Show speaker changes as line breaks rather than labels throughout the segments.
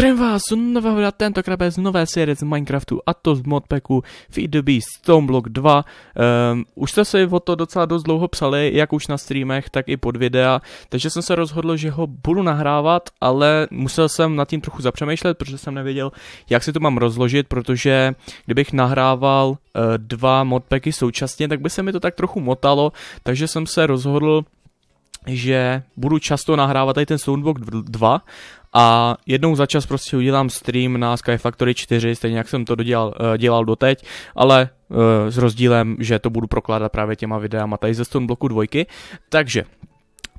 Zdravím vás nového videa, tentokrát bez nové série z Minecraftu a to z modpacku Feed the Beast 2. Um, už jste si o to docela dost dlouho psali, jak už na streamech, tak i pod videa, takže jsem se rozhodl, že ho budu nahrávat, ale musel jsem nad tím trochu zapřemýšlet, protože jsem nevěděl, jak si to mám rozložit, protože kdybych nahrával uh, dva modpacky současně, tak by se mi to tak trochu motalo, takže jsem se rozhodl, že budu často nahrávat tady ten Soundbox 2 a jednou za čas prostě udělám stream na Sky Factory 4, stejně jak jsem to dodělal, eh, dělal doteď, ale eh, s rozdílem, že to budu prokládat právě těma videama tady ze Stone bloku dvojky. Takže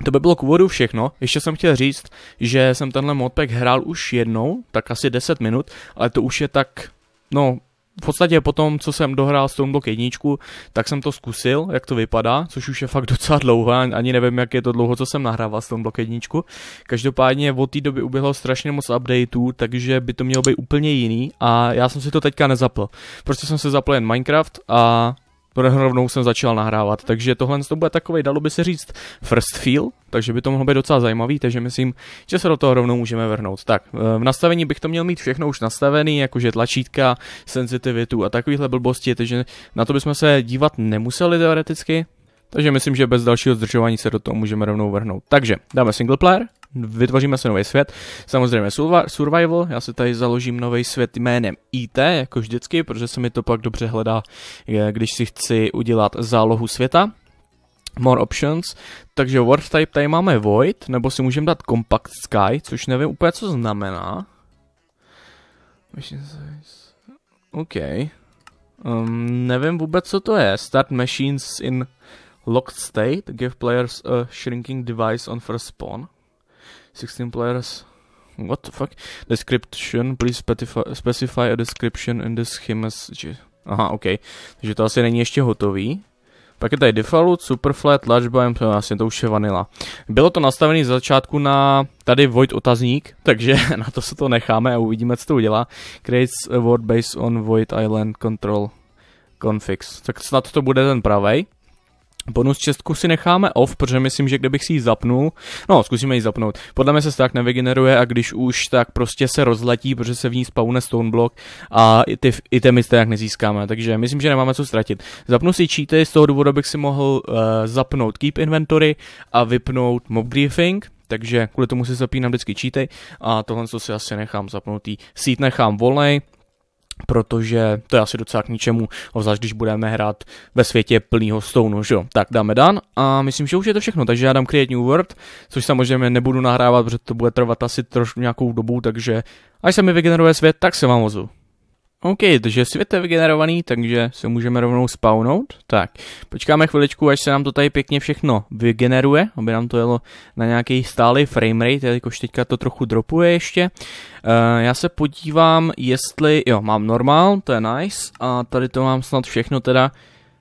to by bylo k úvodu všechno. Ještě jsem chtěl říct, že jsem tenhle modpack hrál už jednou, tak asi 10 minut, ale to už je tak, no, v podstatě po tom, co jsem dohrál Stoneblock 1, tak jsem to zkusil, jak to vypadá, což už je fakt docela dlouho, ani nevím, jak je to dlouho, co jsem nahrával Stoneblock 1. Každopádně od té doby uběhlo strašně moc updateů, takže by to mělo být úplně jiný a já jsem si to teďka nezapl. Prostě jsem se zapl jen Minecraft a rovnou jsem začal nahrávat, takže tohle to bude takový, dalo by se říct, first feel, takže by to mohlo být docela zajímavý, takže myslím, že se do toho rovnou můžeme vrhnout. Tak, eh, v nastavení bych to měl mít všechno už nastavený, jakože tlačítka, senzitivitu a takovýhle blbosti, takže na to bychom se dívat nemuseli teoreticky, takže myslím, že bez dalšího zdržování se do toho můžeme rovnou vrhnout. Takže dáme single player, vytvoříme se nový svět. Samozřejmě survival, já si tady založím nový svět jménem IT, jako vždycky, protože se mi to pak dobře hledá, eh, když si chci udělat zálohu světa. More options, takže word type tady máme void, nebo si můžeme dát compact sky, což nevím úplně co znamená. OK. Um, nevím vůbec co to je. Start machines in locked state, give players a shrinking device on first spawn. 16 players. What the fuck? Description, please specify, specify a description in this schemas. Aha, ok. Takže to asi není ještě hotový. Pak je tady Default, Superflat, Largebime, to asi vlastně, to už je vanila. Bylo to nastavené z začátku na tady Void otazník, takže na to se to necháme a uvidíme, co to udělá. Creates a word based on Void Island Control Configs. Tak snad to bude ten pravej. Bonus čestku si necháme off, protože myslím, že kdybych si ji zapnul, no zkusíme ji zapnout. Podle mě se tak nevygeneruje a když už, tak prostě se rozletí, protože se v ní spawne stone block a i, ty, itemy temy tak nezískáme, takže myslím, že nemáme co ztratit. Zapnu si cheaty, z toho důvodu bych si mohl uh, zapnout keep inventory a vypnout mob briefing, takže kvůli tomu si zapínám vždycky cheaty a tohle co si asi nechám zapnutý, seat nechám volnej, protože to je asi docela k ničemu, obzvlášť když budeme hrát ve světě plného stounu, že jo. Tak dáme dan a myslím, že už je to všechno, takže já dám Create New World, což samozřejmě nebudu nahrávat, protože to bude trvat asi trošku nějakou dobu, takže až se mi vygeneruje svět, tak se vám ozvu. OK, takže svět je vygenerovaný, takže se můžeme rovnou spawnout. Tak, počkáme chviličku, až se nám to tady pěkně všechno vygeneruje, aby nám to jelo na nějaký stálý framerate, jelikož teďka to trochu dropuje ještě. Uh, já se podívám, jestli, jo, mám normál, to je nice, a tady to mám snad všechno teda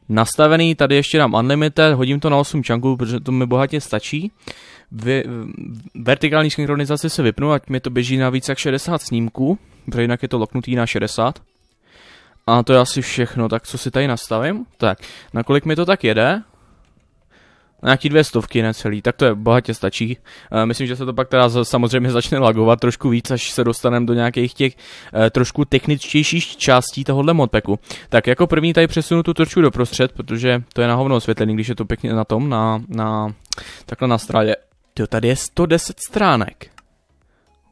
nastavený, tady ještě dám unlimited, hodím to na 8 čanků, protože to mi bohatě stačí. Vy, vertikální synchronizaci se vypnu, ať mi to běží na více jak 60 snímků, protože jinak je to loknutý na 60. A to je asi všechno, tak co si tady nastavím? Tak, nakolik mi to tak jede? Nějaký dvě stovky necelý, tak to je bohatě stačí. E, myslím, že se to pak teda samozřejmě začne lagovat trošku víc, až se dostaneme do nějakých těch e, trošku techničtějších částí tohohle modpeku. Tak jako první tady přesunu tu trošku doprostřed, protože to je na hovno osvětlení, když je to pěkně na tom, na, na takhle na straně. Jo, tady je 110 stránek.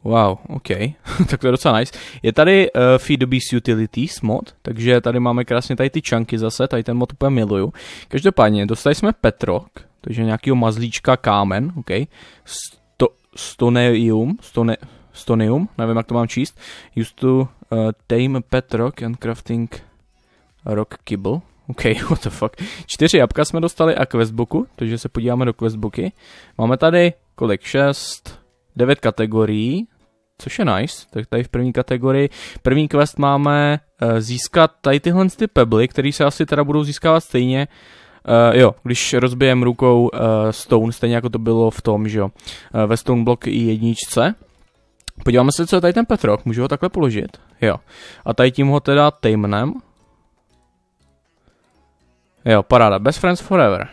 Wow, OK, tak to je docela nice. Je tady uh, Beast Utilities mod, takže tady máme krásně tady ty čanky zase, tady ten mod úplně miluju. Každopádně, dostali jsme Petrok, takže nějakýho mazlíčka kámen, OK. Sto, stoneium, stone, stoneium, nevím, jak to mám číst. Used to uh, tame Petrok and crafting rock kibble. OK, what the fuck. Čtyři jabka jsme dostali a questbooku, takže se podíváme do questbooky. Máme tady kolik? šest devět kategorií, což je nice, tak tady v první kategorii. První quest máme eh, získat tady tyhle ty pebly, které se asi teda budou získávat stejně, Uh, jo, když rozbijem rukou uh, Stone, stejně jako to bylo v tom, že jo, uh, ve Stone Block i jedničce. Podíváme se, co je tady ten Petrok, můžu ho takhle položit, jo. A tady tím ho teda tamnem. Jo, paráda, best friends forever.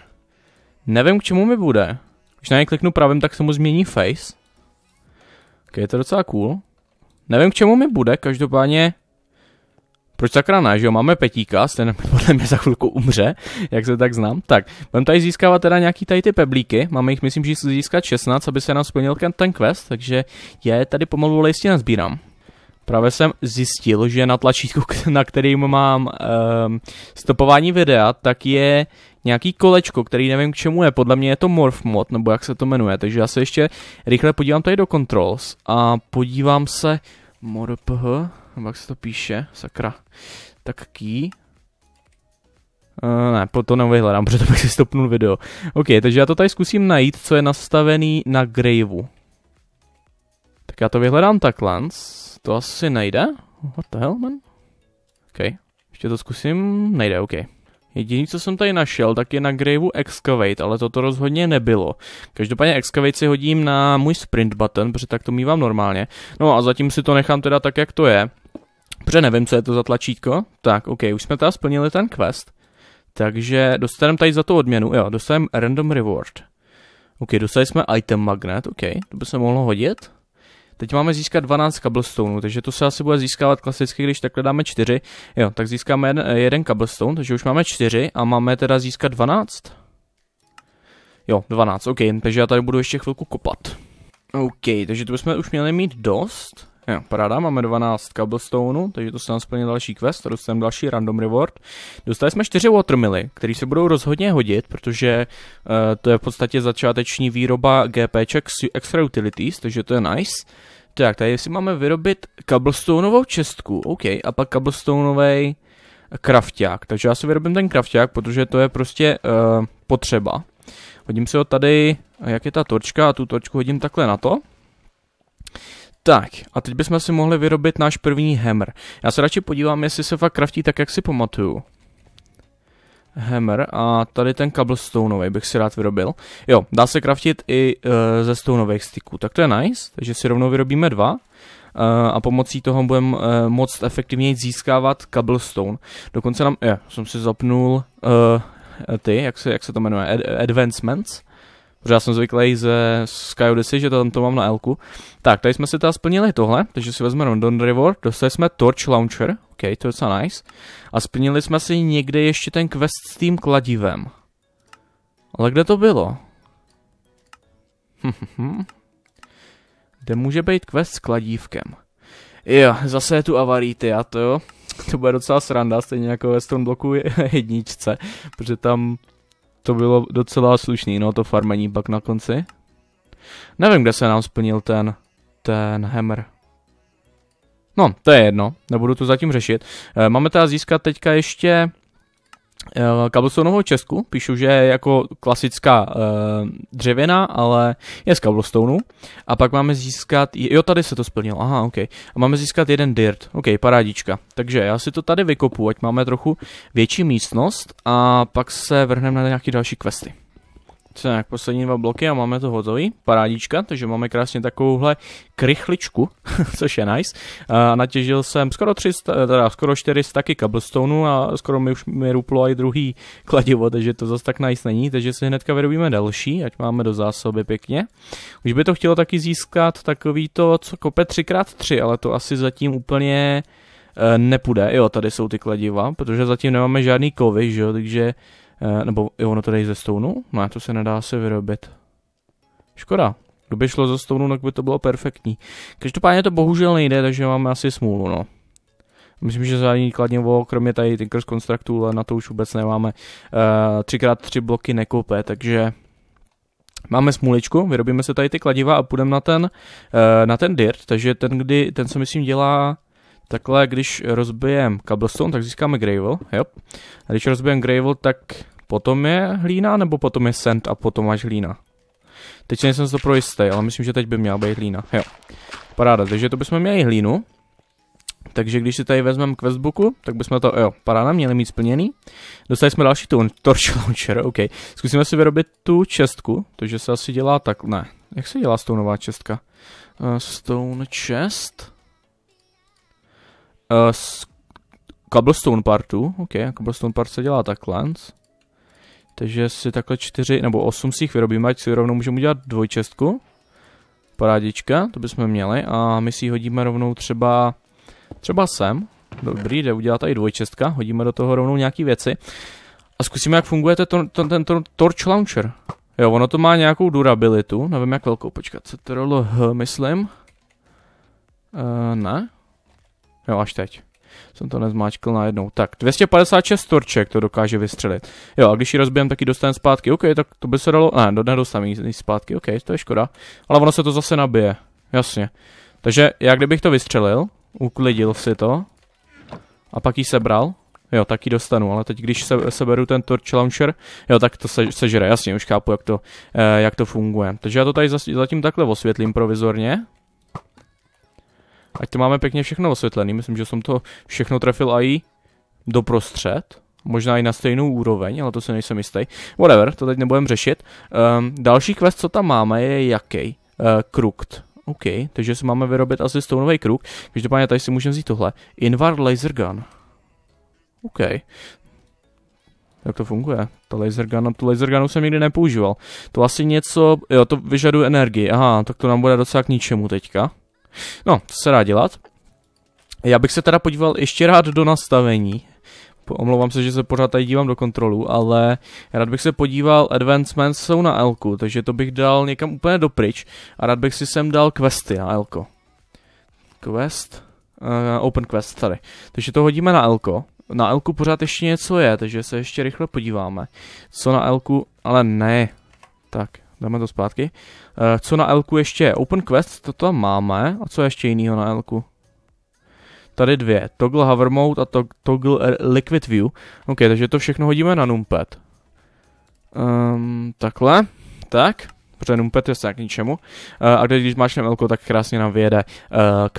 Nevím, k čemu mi bude. Když na něj kliknu pravým, tak se mu změní face. Okay, je to docela cool. Nevím, k čemu mi bude, každopádně... Proč sakra ne, že jo? Máme Petíka, ten podle mě za chvilku umře, jak se tak znám. Tak, budeme tady získávat teda nějaký tady ty peblíky, máme jich myslím, že získat 16, aby se nám splnil ten quest, takže já je tady pomalu listě nazbírám. Právě jsem zjistil, že na tlačítku, na kterým mám um, stopování videa, tak je nějaký kolečko, který nevím k čemu je, podle mě je to Morph mod, nebo jak se to jmenuje, takže já se ještě rychle podívám tady do controls a podívám se morph, nebo jak se to píše, sakra, tak key, Uh, ne, to nevyhledám, protože bych si stopnul video. OK, takže já to tady zkusím najít, co je nastavený na graveu. Tak já to vyhledám takhle. To asi nejde? What the hell, man? OK. Ještě to zkusím. Nejde, OK. Jediný, co jsem tady našel, tak je na Graveu Excavate, ale toto rozhodně nebylo. Každopádně Excavate si hodím na můj sprint button, protože tak to mývám normálně. No a zatím si to nechám teda tak, jak to je. Protože nevím, co je to za tlačítko. Tak, OK, už jsme teda splnili ten quest. Takže dostaneme tady za to odměnu. Jo, dostaneme random reward. OK, dostali jsme item magnet, OK, to by se mohlo hodit. Teď máme získat 12 cobblestoneů, takže to se asi bude získávat klasicky, když takhle dáme 4. Jo, tak získáme jeden, eh, jeden cobblestone, takže už máme 4 a máme teda získat 12. Jo, 12, ok, takže já tady budu ještě chvilku kopat. OK, takže to bychom už měli mít dost. Jo, paráda, máme 12 cobblestoneu, takže to se nám splně další quest, dostaneme další random reward. Dostali jsme 4 watermily, které se budou rozhodně hodit, protože uh, to je v podstatě začáteční výroba GPček s extra utilities, takže to je nice. Tak, tady si máme vyrobit cobblestoneovou čestku, OK, a pak cobblestoneovej krafták. Takže já si vyrobím ten krafták, protože to je prostě uh, potřeba. Hodím si ho tady, jak je ta torčka, a tu torčku hodím takhle na to. Tak, a teď bychom si mohli vyrobit náš první hammer. Já se radši podívám, jestli se fakt kraftí tak, jak si pamatuju. Hammer a tady ten kabel stoneový bych si rád vyrobil. Jo, dá se kraftit i e, ze stoneových styků, tak to je nice, takže si rovnou vyrobíme dva eh, a pomocí toho budeme uh, eh, moc efektivněji získávat cobblestone. Dokonce nám, je, jsem si zapnul uh, ty, jak se, jak se to jmenuje, Ad Advancements, protože já jsem zvyklý ze Sky Odyssey, že to tam to mám na Elku. Tak, tady jsme si teda splnili tohle, takže si vezmeme Don River, dostali jsme Torch Launcher, OK, to je docela nice. A splnili jsme si někde ještě ten quest s tím kladivem. Ale kde to bylo? Hm, hm, hm. kde může být quest s kladívkem? Jo, zase je tu avarity a to jo. To bude docela sranda, stejně jako ve Bloku jedničce, protože tam to bylo docela slušný, no to farmení pak na konci. Nevím, kde se nám splnil ten, ten hammer. No, to je jedno, nebudu to zatím řešit. Eh, máme teda získat teďka ještě Cobblestoneovou eh, Česku, píšu, že je jako klasická uh, eh, dřevěna, ale je z Cobblestoneu. A pak máme získat, jo tady se to splnilo, aha, ok. A máme získat jeden dirt, ok, parádička. Takže já si to tady vykopu, ať máme trochu větší místnost a pak se vrhneme na nějaké další questy. Tak, poslední dva bloky a máme to hotový. Parádička, takže máme krásně takovouhle krychličku, což je nice. A natěžil jsem skoro 300, teda skoro 400 taky cobblestoneů a skoro mi už mi ruplo i druhý kladivo, takže to zase tak nice není, takže si hnedka vyrobíme další, ať máme do zásoby pěkně. Už by to chtělo taky získat takový to, co kope 3x3, ale to asi zatím úplně eh, nepůjde. Jo, tady jsou ty kladiva, protože zatím nemáme žádný kovy, že jo, takže Eh, nebo jo, ono to dají ze stounu? No to se nedá se vyrobit. Škoda. Kdyby šlo ze stounu, tak by to bylo perfektní. Každopádně to bohužel nejde, takže máme asi smůlu, no. Myslím, že žádný kladnivo, kromě tady Tinkers Constructu, ale na to už vůbec nemáme. Eh, třikrát tři bloky nekoupé, takže máme smůličku, vyrobíme se tady ty kladiva a půjdeme na ten, eh, na ten dirt, takže ten, kdy, ten se myslím dělá Takhle, když rozbijem cobblestone, tak získáme gravel, jo. A když rozbijem gravel, tak potom je hlína, nebo potom je sand a potom až hlína. Teď si nejsem to pro jistý, ale myslím, že teď by měla být hlína, jo. Paráda, takže to bychom měli hlínu. Takže když si tady vezmeme questbooku, tak bychom to, jo, paráda, měli mít splněný. Dostali jsme další tu torch launcher, ok. Zkusíme si vyrobit tu čestku, takže se asi dělá tak, ne. Jak se dělá stoneová čestka? Uh, stone chest? z eh, Cobblestone partu, ok, Cobblestone part se dělá takhle. Takže si takhle čtyři nebo osm si jich vyrobíme, ať si rovnou můžeme udělat dvojčestku. Parádička, to bychom měli a my si ji hodíme rovnou třeba, třeba sem. Dobrý, jde udělat i dvojčestka, hodíme do toho rovnou nějaký věci. A zkusíme, jak funguje ten, ten, ten Torch Launcher. Jo, ono to má nějakou durabilitu, nevím jak velkou, počkat, CTRL H, myslím. Uh, ne, Jo, až teď. Jsem to nezmáčkl najednou. Tak, 256 torček to dokáže vystřelit. Jo, a když ji rozbijem, tak ji dostane zpátky. OK, tak to by se dalo... Ne, nedostane ji zpátky, OK, to je škoda. Ale ono se to zase nabije. Jasně. Takže já kdybych to vystřelil, uklidil si to a pak ji sebral, Jo, tak ji dostanu, ale teď když se, seberu ten torch launcher, jo, tak to se, sežere, jasně, už chápu, jak to, eh, jak to funguje. Takže já to tady zatím takhle osvětlím provizorně. Ať to máme pěkně všechno osvětlené. Myslím, že jsem to všechno trefil do doprostřed. Možná i na stejnou úroveň, ale to se nejsem jistý. Whatever, to teď nebudem řešit. Um, další quest, co tam máme, je jaký? Uh, Krukt. OK, takže si máme vyrobit asi stonový kruk. Každopádně tady si můžeme vzít tohle. Invar Laser Gun. OK. Jak to funguje? Ta laser gun, tu laser gunu jsem nikdy nepoužíval. To asi něco, jo, to vyžaduje energii. Aha, tak to nám bude docela k ničemu teďka. No, to se dá dělat. Já bych se teda podíval ještě rád do nastavení. Omlouvám se, že se pořád tady dívám do kontrolu, ale rád bych se podíval, advancements jsou na Elku, takže to bych dal někam úplně dopryč a rád bych si sem dal questy na Elko. Quest, uh, open quest tady. Takže to hodíme na Elko, Na Elku pořád ještě něco je, takže se ještě rychle podíváme. Co na Elku, ale ne. Tak, dáme to zpátky. Uh, co na Elku ještě? Open Quest, to tam máme. A co ještě jiného na Elku? Tady dvě. Toggle Hover Mode a to Toggle Liquid View. OK, takže to všechno hodíme na numpad. Um, takhle. Tak. Protože numpad je se k ničemu. Uh, a když máš na Elku, tak krásně nám vyjede uh,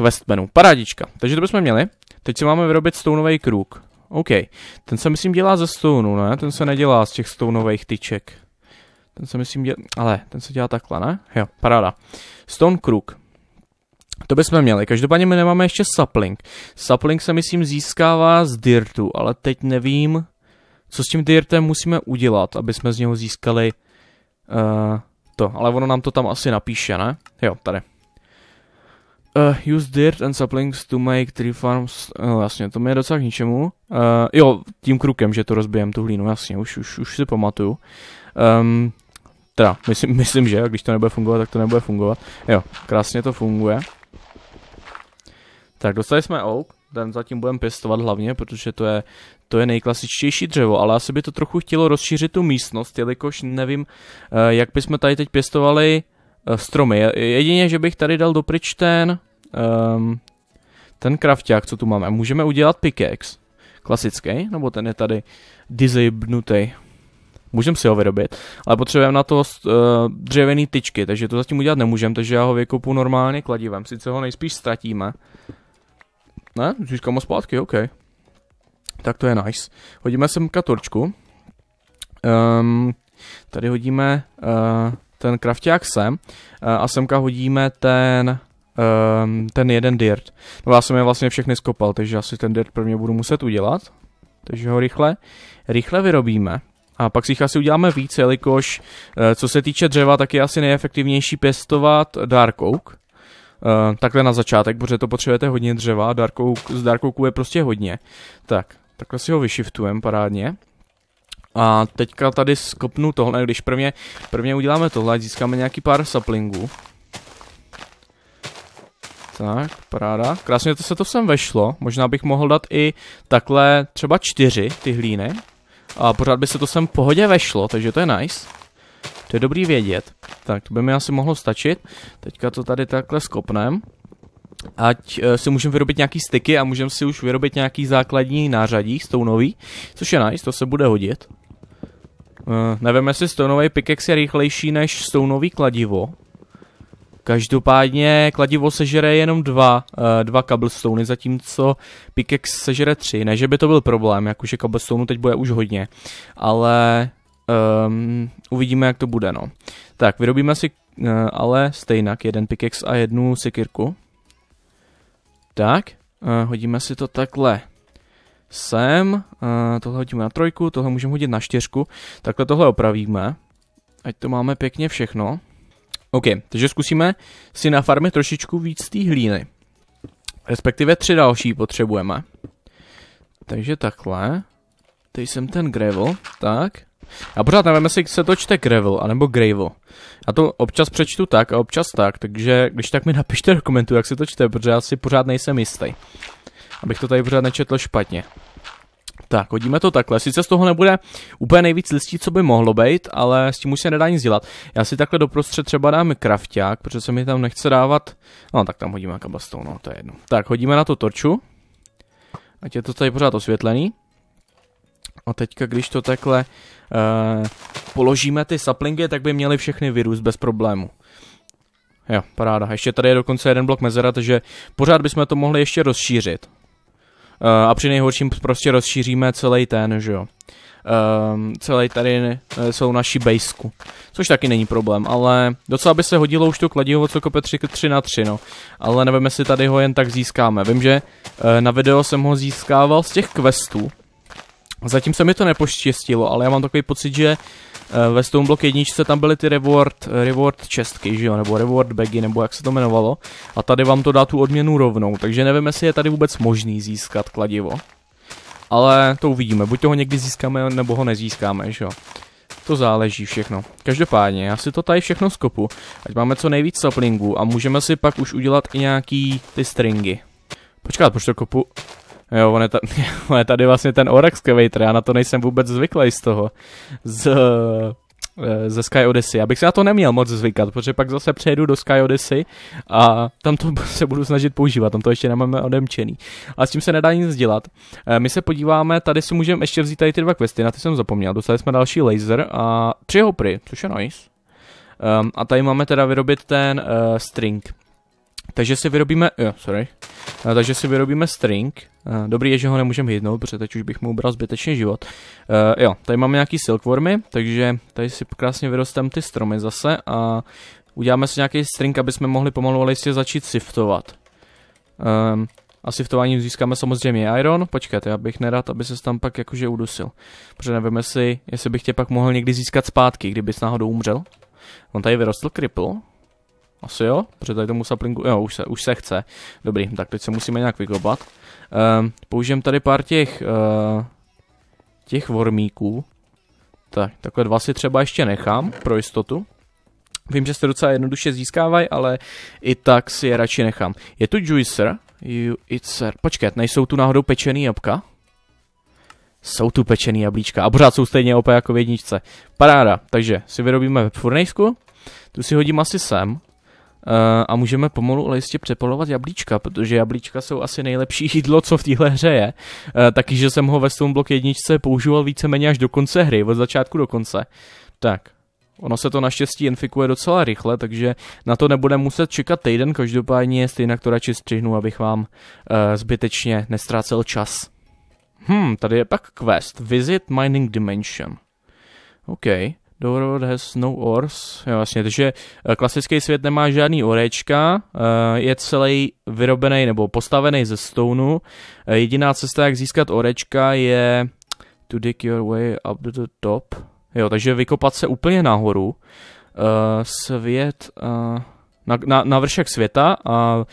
quest menu. Parádička. Takže to bychom měli. Teď si máme vyrobit stounový krůk. OK. Ten se myslím dělá ze stounu, ne? Ten se nedělá z těch stounových tyček. Ten se myslím dělá, ale ten se dělá takhle, ne? Jo, paráda. Stone Crook. To bychom měli. Každopádně my nemáme ještě sapling. Sapling se myslím získává z dirtu, ale teď nevím, co s tím dirtem musíme udělat, aby jsme z něho získali uh, to. Ale ono nám to tam asi napíše, ne? Jo, tady. Uh, use dirt and saplings to make tree farms. Eh, no jasně, to mi je docela k ničemu. Uh, jo, tím krukem, že to rozbijem tu hlínu, jasně, už, už, už si pamatuju. Um, Teda, myslím, myslím, že když to nebude fungovat, tak to nebude fungovat. Jo, krásně to funguje. Tak, dostali jsme oak, ten zatím budeme pěstovat hlavně, protože to je, to je nejklasičtější dřevo, ale asi by to trochu chtělo rozšířit tu místnost, jelikož nevím, eh, jak bychom tady teď pěstovali eh, stromy. Jedině, že bych tady dal dopryč ten, ehm, ten krafták, co tu máme. Můžeme udělat pickaxe, klasický, nebo ten je tady disabnutý. Můžeme si ho vyrobit, ale potřebujeme na to uh, eh, dřevěné tyčky, takže to zatím udělat nemůžeme, takže já ho vykopu normálně kladivem, sice ho nejspíš ztratíme. Ne, získám ho zpátky, OK. Tak to je nice. Hodíme sem torčku. Um, ehm, tady hodíme uh, ten krafták sem uh, a semka hodíme ten um, ten jeden dirt. No já jsem je vlastně všechny skopal, takže asi ten dirt pro mě budu muset udělat. Takže ho rychle, rychle vyrobíme. A pak si jich asi uděláme víc, jelikož eh, co se týče dřeva, tak je asi nejefektivnější pěstovat dark oak. Eh, takhle na začátek, protože to potřebujete hodně dřeva, dark oak, z dark oaku je prostě hodně. Tak, takhle si ho vyšiftujeme parádně. A teďka tady skopnu tohle, když prvně, prvně uděláme tohle, získáme nějaký pár saplingů. Tak, paráda. Krásně to se to sem vešlo. Možná bych mohl dát i takhle třeba čtyři ty hlíny. A pořád by se to sem v pohodě vešlo, takže to je nice. To je dobrý vědět. Tak, to by mi asi mohlo stačit. Teďka to tady takhle skopnem. Ať e, si můžeme vyrobit nějaký styky a můžeme si už vyrobit nějaký základní nářadí stonový. což je nice, to se bude hodit. E, nevím, jestli stonový pickaxe je rychlejší než stonový kladivo. Každopádně kladivo sežere jenom dva, eh, dva cobblestony, zatímco pickex sežere tři. Ne, že by to byl problém, jak už je teď bude už hodně, ale um, uvidíme, jak to bude, no. Tak, vyrobíme si uh, ale stejnak jeden pickex a jednu sekirku. Tak, uh, hodíme si to takhle sem, uh, tohle hodíme na trojku, tohle můžeme hodit na čtyřku, takhle tohle opravíme, ať to máme pěkně všechno. OK, takže zkusíme si na farmě trošičku víc té hlíny. Respektive tři další potřebujeme. Takže takhle. Teď jsem ten gravel, tak. A pořád nevím, jestli se to čte gravel, anebo gravel. Já to občas přečtu tak a občas tak, takže když tak mi napište do komentu, jak se to čte, protože já si pořád nejsem jistý. Abych to tady pořád nečetl špatně. Tak, hodíme to takhle. Sice z toho nebude úplně nejvíc listí, co by mohlo být, ale s tím už se nedá nic dělat. Já si takhle doprostřed třeba dám krafták, protože se mi tam nechce dávat. No, tak tam hodíme kabastou, no, to je jedno. Tak, hodíme na to torču. Ať je to tady pořád osvětlený. A teďka, když to takhle eh, položíme ty saplingy, tak by měly všechny virus bez problému. Jo, paráda. Ještě tady je dokonce jeden blok mezera, takže pořád bychom to mohli ještě rozšířit. Eh, a při nejhorším prostě rozšíříme celý ten, že jo. Um, ehm, celý tady eh, jsou naši bejsku, což taky není problém, ale docela by se hodilo už to kladivo, co kope 3, 3 na 3, no. Ale nevím, jestli tady ho jen tak získáme. Vím, že uh, na video jsem ho získával z těch questů, Zatím se mi to nepoštěstilo, ale já mám takový pocit, že Eh, ve Stone Block jedničce tam byly ty reward, eh, reward čestky, že jo, nebo reward bagy, nebo jak se to jmenovalo. A tady vám to dá tu odměnu rovnou, takže nevím, jestli je tady vůbec možný získat kladivo. Ale to uvidíme, buď toho někdy získáme, nebo ho nezískáme, že jo. To záleží všechno. Každopádně, já si to tady všechno skopu, ať máme co nejvíc saplingů a můžeme si pak už udělat i nějaký ty stringy. Počkat, proč to kopu? Jo, on je, ta, on je tady vlastně ten Orax Excavator, já na to nejsem vůbec zvyklý z toho, z, eh, ze Sky Odyssey. Abych se na to neměl moc zvykat, protože pak zase přejdu do Sky Odyssey a tam to se budu snažit používat, tam to ještě nemáme odemčený. A s tím se nedá nic dělat. Eh, my se podíváme, tady si můžeme ještě vzít tady ty dva questy, na ty jsem zapomněl. Dostali jsme další laser a tři hopry, což je nice. Um, a tady máme teda vyrobit ten uh, string takže si vyrobíme, jo, sorry, uh, takže si vyrobíme string, uh, dobrý je, že ho nemůžeme hydnout, protože teď už bych mu ubral zbytečně život. uh, jo, tady máme nějaký silkwormy, takže tady si krásně vyrostem ty stromy zase a uděláme si nějaký string, aby jsme mohli pomalu ale jistě začít siftovat. Um, a siftováním získáme samozřejmě iron. Počkejte, já bych nerad, aby se tam pak jakože udusil. Protože nevíme si, jestli bych tě pak mohl někdy získat zpátky, kdybys náhodou umřel. On tady vyrostl kripl. Asi jo, protože tady tomu saplingu, jo, už se, už se chce. Dobrý, tak teď se musíme nějak vykopat. Um, ehm, použijem tady pár těch, uh, těch vormíků. Tak, takhle dva si třeba ještě nechám, pro jistotu. Vím, že se docela jednoduše získávají, ale i tak si je radši nechám. Je tu juicer, you juicer, počkej, nejsou tu náhodou pečený jabka? Jsou tu pečený jablíčka a pořád jsou stejně opět jako v jedničce. Paráda, takže si vyrobíme furnejsku, tu si hodím asi sem Eh, a můžeme pomalu ale jistě přepolovat jablíčka, protože jablíčka jsou asi nejlepší jídlo, co v téhle hře je. Eh, Taky, že jsem ho ve Stone Block jedničce používal víceméně až do konce hry, od začátku do konce. Tak, Ono se to naštěstí infikuje docela rychle, takže na to nebude muset čekat týden, každopádně stejně to radši střihnu, abych vám uh, zbytečně nestrácel čas. Hm, tady je pak quest. Visit Mining Dimension. Okay. The world has no ores. Jo, vlastně, takže eh, klasický svět nemá žádný orečka, eh, je celý vyrobený nebo postavený ze stonu. Eh, jediná cesta, jak získat orečka, je to dig your way up to the top. Jo, takže vykopat se úplně nahoru. Svět... Na, na, na vršek světa a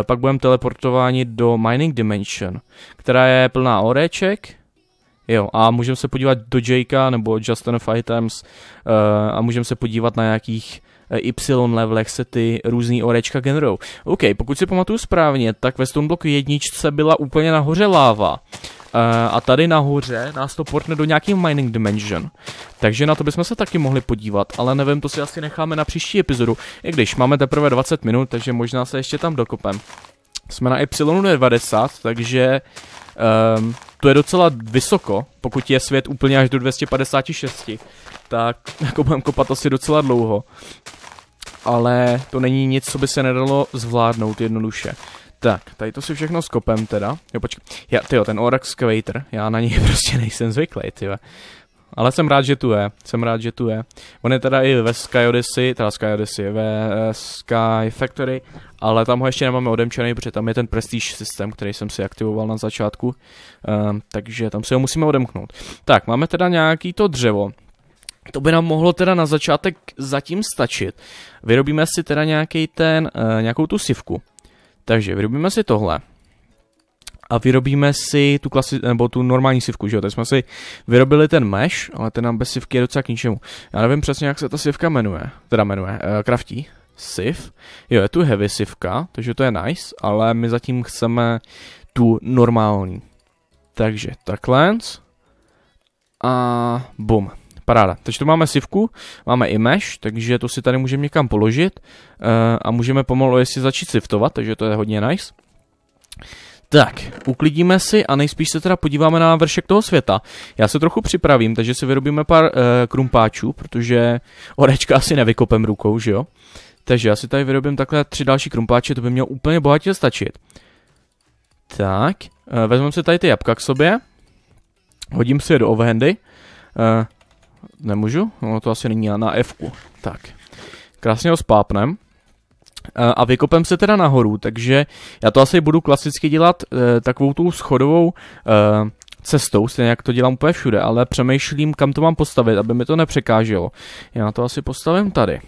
e, pak budeme teleportováni do Mining Dimension, která je plná oreček, Jo, a můžeme se podívat do Jakea nebo Justin of Items uh, a můžeme se podívat na nějakých eh, Y levelech se ty různý orečka generou. OK, pokud si pamatuju správně, tak ve Stoneblock jedničce byla úplně nahoře láva. Uh, a tady nahoře nás to portne do nějaký Mining Dimension. Takže na to bychom se taky mohli podívat, ale nevím, to si asi necháme na příští epizodu. I když máme teprve 20 minut, takže možná se ještě tam dokopem. Jsme na Y90, takže... Um, to je docela vysoko, pokud je svět úplně až do 256, tak jako budeme kopat asi docela dlouho. Ale to není nic, co by se nedalo zvládnout jednoduše. Tak, tady to si všechno skopem teda. Jo, počkej. Já, tyjo, ten Orax Quater, já na něj prostě nejsem zvyklý, tyve ale jsem rád, že tu je. Jsem rád, že tu je. On je teda i ve Sky Odyssey, teda Sky Odyssey, ve eh, Sky Factory, ale tam ho ještě nemáme odemčený, protože tam je ten Prestige systém, který jsem si aktivoval na začátku, um, takže tam si ho musíme odemknout. Tak, máme teda nějaký to dřevo. To by nám mohlo teda na začátek zatím stačit. Vyrobíme si teda nějaký ten, uh, nějakou tu sivku. Takže vyrobíme si tohle a vyrobíme si tu, klasi- nebo tu normální sivku, že jo? Tak jsme si vyrobili ten mesh, ale ten nám bez sivky je docela k ničemu. Já nevím přesně, jak se ta sivka jmenuje, teda jmenuje, uh, kraftí. Siv. Jo, je tu heavy sivka, takže to je nice, ale my zatím chceme tu normální. Takže takhle. A bum. Paráda. Takže tu máme sivku, máme i mesh, takže to si tady můžeme někam položit uh, a můžeme pomalu jestli začít siftovat, takže to je hodně nice. Tak, uklidíme si a nejspíš se teda podíváme na vršek toho světa. Já se trochu připravím, takže si vyrobíme pár e, krumpáčů, protože orečka asi nevykopem rukou, že jo? Takže já si tady vyrobím takhle tři další krumpáče, to by mělo úplně bohatě stačit. Tak, e, vezmeme si tady ty jabka k sobě. Hodím si je do ovehendy. E, eh, nemůžu? No to asi není na F. -ku. Tak, krásně ho spápnem a vykopem se teda nahoru, takže já to asi budu klasicky dělat e, takovou tu schodovou e, cestou, stejně jak to dělám úplně všude, ale přemýšlím, kam to mám postavit, aby mi to nepřekáželo. Já to asi postavím tady.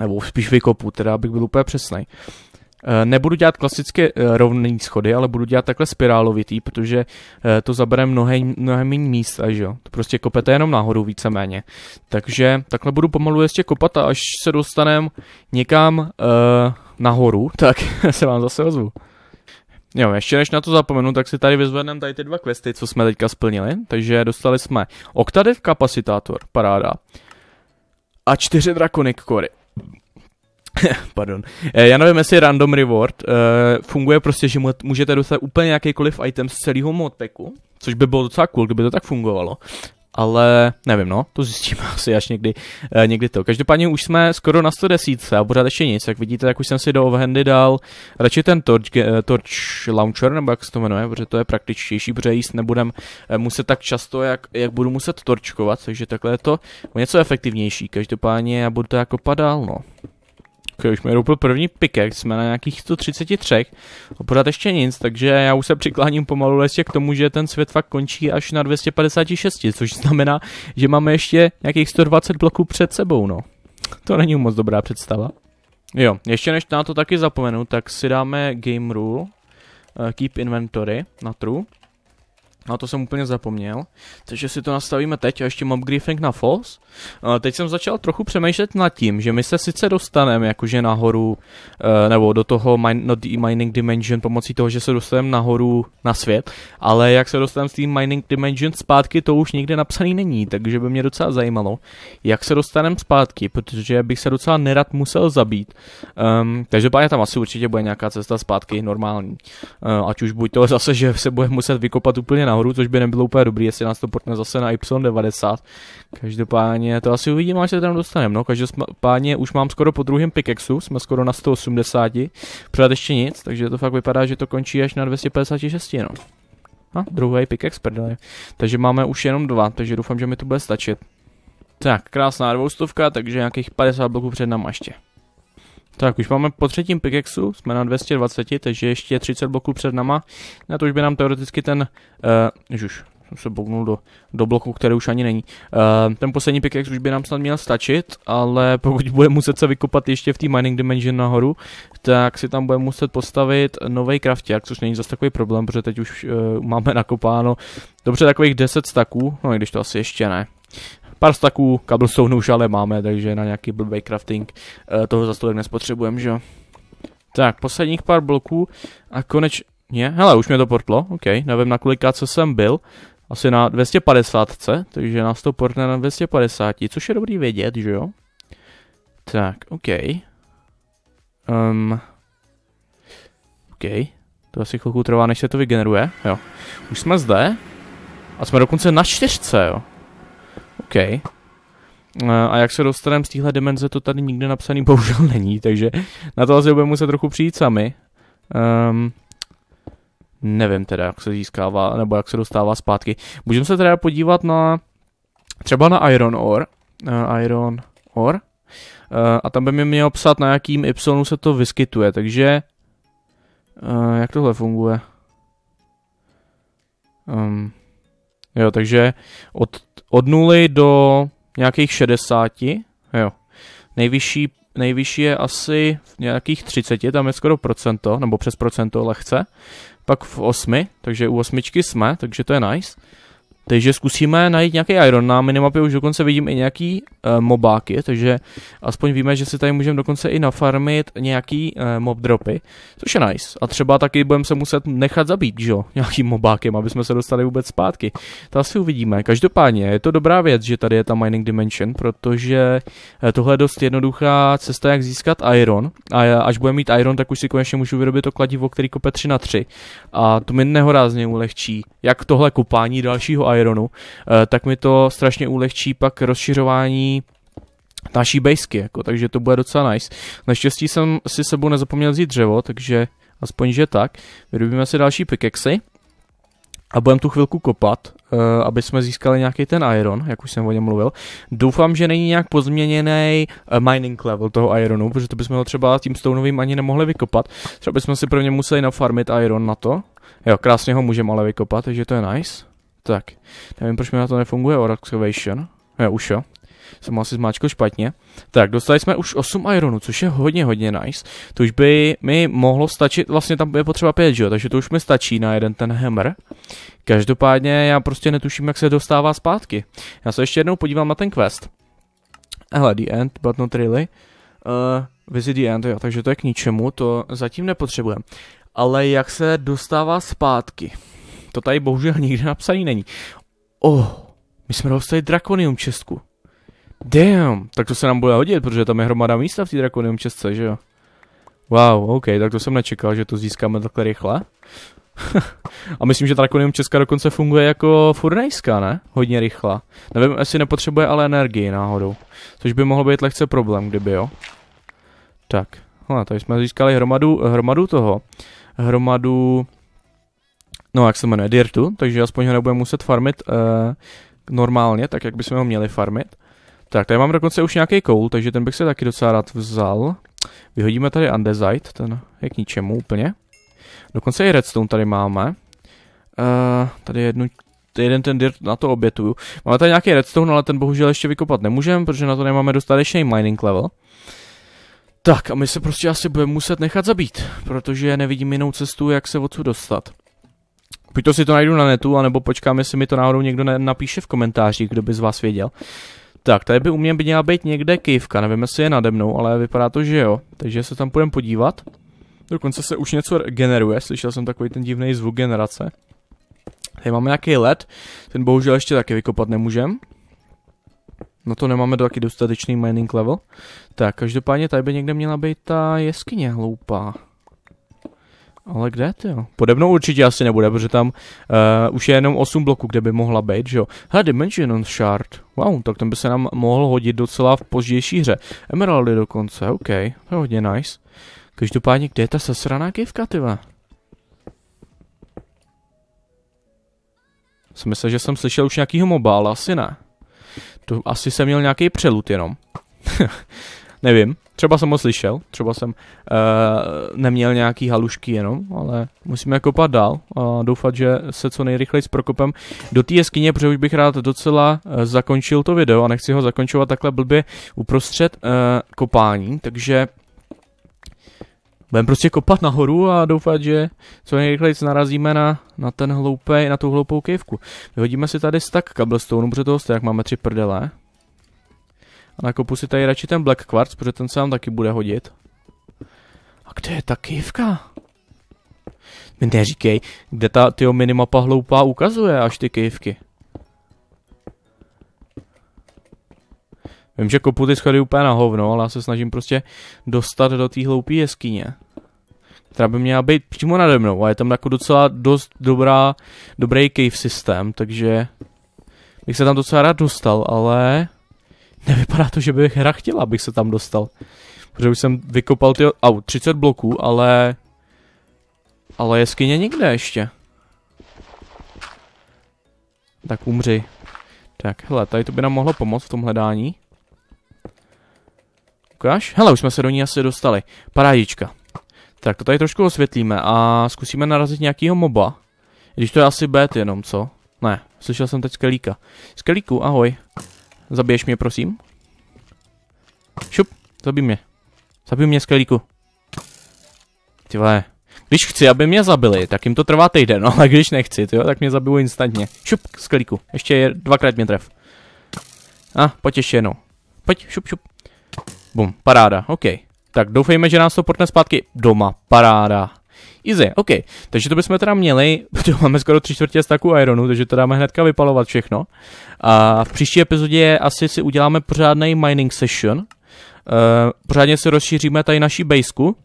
Nebo spíš vykopu, teda abych byl úplně přesný. Eh, nebudu dělat klasické eh, rovné schody, ale budu dělat takhle spirálovitý, protože eh, to zabere mnohem, mnohem méně místa, že jo. To prostě kopete jenom nahoru víceméně. Takže takhle budu pomalu ještě kopat a až se dostanem někam uh, nahoru, tak se vám zase ozvu. Jo, ještě než na to zapomenu, tak si tady vyzvedneme tady ty dva questy, co jsme teďka splnili. Takže dostali jsme Octadev kapacitátor, paráda. A čtyři drakonik kory. Pardon. Eh, já nevím, jestli Random Reward uh, funguje prostě, že můžete dostat úplně jakýkoliv item z celého modpacku, což by bylo docela cool, kdyby to tak fungovalo. Ale nevím, no, to zjistíme asi až někdy, eh, někdy to. Každopádně už jsme skoro na 110 a pořád ještě nic. Jak vidíte, tak už jsem si do overhandy dal radši ten torch, eh, torch launcher, nebo jak se to jmenuje, protože to je praktičtější, protože jíst nebudem eh, muset tak často, jak, jak budu muset torčkovat, takže takhle je to o něco efektivnější. Každopádně já budu to jako padal, no tak už mi roupil první pikek, jsme na nějakých 133, a no, pořád ještě nic, takže já už se přikláním pomalu lesě k tomu, že ten svět fakt končí až na 256, což znamená, že máme ještě nějakých 120 bloků před sebou, no. To není moc dobrá představa. Jo, ještě než na to taky zapomenu, tak si dáme game rule, uh, keep inventory na true. A no, to jsem úplně zapomněl. Takže si to nastavíme teď a ještě mám griefing na false. Teď jsem začal trochu přemýšlet nad tím, že my se sice dostaneme jakože nahoru, eh, nebo do toho min- no, mining dimension pomocí toho, že se dostaneme nahoru na svět, ale jak se dostaneme z té mining dimension zpátky, to už nikde napsaný není, takže by mě docela zajímalo, jak se dostaneme zpátky, protože bych se docela nerad musel zabít. Um, ehm, takže páně tam asi určitě bude nějaká cesta zpátky normální. Uh, ať už buď to zase, že se bude muset vykopat úplně na nahoru, což by nebylo úplně dobrý, jestli nás to potne zase na Y90. Každopádně to asi uvidíme, až se tam dostaneme. No, každopádně už mám skoro po druhém pikexu, jsme skoro na 180, pořád ještě nic, takže to fakt vypadá, že to končí až na 256, no. A druhý pikex prdele. Takže máme už jenom dva, takže doufám, že mi to bude stačit. Tak, krásná dvoustovka, takže nějakých 50 bloků před nám ještě. Tak už máme po třetím pickaxu, jsme na 220, takže ještě 30 bloků před nama. Na to už by nám teoreticky ten, uh, eh, už, jsem se bouknul do, do bloku, který už ani není. Uh, ten poslední pickaxe už by nám snad měl stačit, ale pokud bude muset se vykopat ještě v té mining dimension nahoru, tak si tam bude muset postavit nový craftiak, což není zase takový problém, protože teď už uh, máme nakopáno dobře takových 10 staků, no i když to asi ještě ne, Pár staků, kabel už ale máme, takže na nějaký blbý crafting eh, toho za stolek nespotřebujeme, že jo. Tak, posledních pár bloků a konečně, hele, už mě to portlo, ok, nevím na kolika, co jsem byl, asi na 250, takže nás to portne na 250, což je dobrý vědět, že jo. Tak, ok. Um, OK. To asi chvilku trvá, než se to vygeneruje. Jo. Už jsme zde. A jsme dokonce na čtyřce, jo. OK. Eh, a jak se dostaneme z téhle dimenze, to tady nikde napsaný bohužel není, takže na to asi budeme muset trochu přijít sami. Um, nevím teda, jak se získává, nebo jak se dostává zpátky. Můžeme se teda podívat na třeba na Iron Ore. Uh, Iron Ore. Uh, a tam by mi mělo psát, na jakým Y se to vyskytuje, takže uh, jak tohle funguje? Um, Jo, takže od, od 0 do nějakých 60, jo. Nejvyšší, nejvyšší je asi v nějakých 30, tam je skoro procento, nebo přes procento lehce. Pak v 8, takže u osmičky jsme, takže to je nice. Takže zkusíme najít nějaký Iron. Na minimapě už dokonce vidím i nějaký uh, mobáky, takže aspoň víme, že si tady můžeme dokonce i nafarmit nějaký uh, mob dropy, což je nice. A třeba taky budeme se muset nechat zabít, že jo, nějakým mobákem, aby jsme se dostali vůbec zpátky. To asi uvidíme. Každopádně je to dobrá věc, že tady je ta Mining Dimension, protože eh, tohle je dost jednoduchá cesta, jak získat Iron. A až budeme mít Iron, tak už si konečně můžu vyrobit to kladivo, který kope 3 na 3 A to mi nehorázně ulehčí, jak tohle kupání dalšího Ironu, eh, tak mi to strašně ulehčí pak rozšiřování naší bejsky, jako, takže to bude docela nice. Naštěstí jsem si sebou nezapomněl vzít dřevo, takže aspoň že tak. Vyrobíme si další pikexy a budeme tu chvilku kopat, uh, aby jsme získali nějaký ten iron, jak už jsem o něm mluvil. Doufám, že není nějak pozměněný uh, mining level toho ironu, protože to bychom ho třeba tím stoneovým ani nemohli vykopat. Třeba bychom si prvně museli nafarmit iron na to. Jo, krásně ho můžeme ale vykopat, takže to je nice. Tak, nevím, proč mi na to nefunguje Oraxovation. Ne, už jo. Jsem asi zmáčkl špatně. Tak, dostali jsme už 8 ironů, což je hodně, hodně nice. To už by mi mohlo stačit, vlastně tam je potřeba 5, že jo, takže to už mi stačí na jeden ten hammer. Každopádně já prostě netuším, jak se dostává zpátky. Já se ještě jednou podívám na ten quest. Hele, the end, but not really. Uh, visit the end, jo, takže to je k ničemu, to zatím nepotřebujeme. Ale jak se dostává zpátky? To tady bohužel nikde napsaný není. Oh, my jsme dostali Draconium čestku. Damn, tak to se nám bude hodit, protože tam je hromada místa v té Draconium čestce, že jo? Wow, OK, tak to jsem nečekal, že to získáme takhle rychle. a myslím, že Draconium Česka dokonce funguje jako furnejská, ne? Hodně rychlá. Nevím, jestli nepotřebuje ale energii náhodou. Což by mohlo být lehce problém, kdyby jo. Tak, hle, tady jsme získali hromadu, hromadu toho. Hromadu no jak se jmenuje, Dirtu, takže aspoň ho nebudeme muset farmit uh, normálně, tak jak bychom ho měli farmit. Tak, tady mám dokonce už nějaký koul, takže ten bych se taky docela rád vzal. Vyhodíme tady andesite, ten je k ničemu úplně. Dokonce i redstone tady máme. Uh, tady jednu, jeden ten dirt na to obětuju. Máme tady nějaký redstone, ale ten bohužel ještě vykopat nemůžeme, protože na to nemáme dostatečný mining level. Tak a my se prostě asi budeme muset nechat zabít, protože nevidím jinou cestu, jak se odsud dostat. Buď to si to najdu na netu, anebo počkám, jestli mi to náhodou někdo napíše v komentářích, kdo by z vás věděl. Tak, tady by u mě by měla být někde kývka, nevím, jestli je nade mnou, ale vypadá to, že jo. Takže se tam půjdeme podívat. Dokonce se už něco generuje, slyšel jsem takový ten divný zvuk generace. Tady máme nějaký led, ten bohužel ještě taky vykopat nemůžem. No to nemáme taky dostatečný mining level. Tak, každopádně tady by někde měla být ta jeskyně hloupá. Ale kde to jo? Pode mnou určitě asi nebude, protože tam uh, už je jenom 8 bloků, kde by mohla být, že jo? Hele, Dimension on Shard. Wow, tak ten by se nám mohl hodit docela v pozdější hře. Emeraldy dokonce, OK. To je hodně nice. Každopádně, kde je ta sesraná kivka, ty Jsem myslel, že jsem slyšel už nějakýho ale asi ne. To asi jsem měl nějaký přelud jenom. Nevím. Třeba jsem ho slyšel, třeba jsem uh, neměl nějaký halušky jenom, ale musíme jako kopat dál a doufat, že se co nejrychleji s Prokopem do té jeskyně, protože už bych rád docela uh, zakončil to video a nechci ho zakončovat takhle blbě uprostřed uh, kopání, takže budeme prostě kopat nahoru a doufat, že co nejrychleji narazíme na, na ten hloupej, na tu hloupou kejvku. Vyhodíme si tady stack cobblestone, protože toho jak máme tři prdele. A nakopu si tady radši ten Black Quartz, protože ten se nám taky bude hodit. A kde je ta kývka? Mi neříkej, kde ta tyjo minimapa hloupá ukazuje až ty kývky. Vím, že kopu ty schody úplně na hovno, ale já se snažím prostě dostat do té hloupé jeskyně. Která by měla být přímo nade mnou a je tam jako docela dost dobrá, dobrý cave systém, takže bych se tam docela rád dostal, ale nevypadá to, že bych hra chtěla, abych se tam dostal. Protože už jsem vykopal ty au, 30 bloků, ale... Ale jeskyně nikde ještě. Tak umři. Tak, hele, tady to by nám mohlo pomoct v tom hledání. Ukáž? Hele, už jsme se do ní asi dostali. Parádička. Tak to tady trošku osvětlíme a zkusíme narazit nějakýho moba. Když to je asi bet jenom, co? Ne, slyšel jsem teď skelíka. Skelíku, ahoj. Zabiješ mě, prosím? Šup, zabij mě. Zabij mě, skelíku. Ty vole. Když chci, aby mě zabili, tak jim to trvá týden, no, ale když nechci, jo, tak mě zabiju instantně. Šup, skelíku. Ještě je dvakrát mě tref. A, ah, pojď ještě jednou. Pojď, šup, šup. Bum, paráda, OK. Tak doufejme, že nás to portne zpátky doma. Paráda. Easy, OK. Takže to bychom teda měli, protože máme skoro tři čtvrtě staku Ironu, takže to dáme hnedka vypalovat všechno. A v příští epizodě asi si uděláme pořádný mining session. Uh, pořádně si rozšíříme tady naší baseku,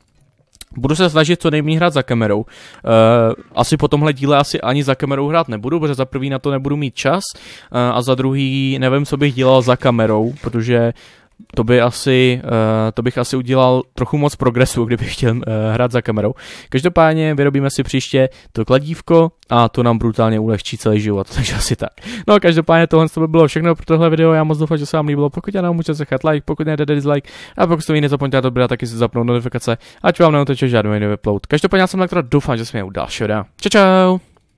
Budu se snažit co nejméně hrát za kamerou. Uh, asi po tomhle díle asi ani za kamerou hrát nebudu, protože za prvý na to nebudu mít čas uh, a za druhý nevím, co bych dělal za kamerou, protože to by asi, eh, to bych asi udělal trochu moc progresu, kdybych chtěl eh, hrát za kamerou. Každopádně vyrobíme si příště to kladívko a to nám brutálně ulehčí celý život, takže asi tak. No a každopádně tohle to by bylo všechno pro tohle video, já moc doufám, že se vám líbilo, pokud ano, můžete zechat like, pokud ne, dejte dislike a pokud to jiný to odběrat, taky si zapnout notifikace, ať vám neuteče žádný nový upload. Každopádně já jsem tak doufám, že se mě u dalšího Čau, čau!